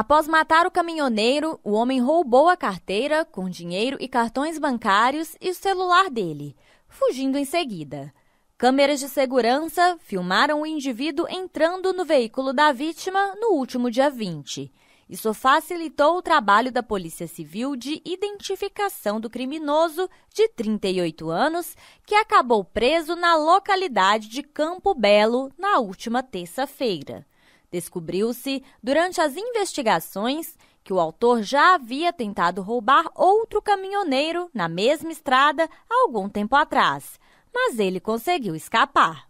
Após matar o caminhoneiro, o homem roubou a carteira com dinheiro e cartões bancários e o celular dele, fugindo em seguida. Câmeras de segurança filmaram o indivíduo entrando no veículo da vítima no último dia 20. Isso facilitou o trabalho da Polícia Civil de identificação do criminoso de 38 anos, que acabou preso na localidade de Campo Belo na última terça-feira. Descobriu-se, durante as investigações, que o autor já havia tentado roubar outro caminhoneiro na mesma estrada algum tempo atrás, mas ele conseguiu escapar.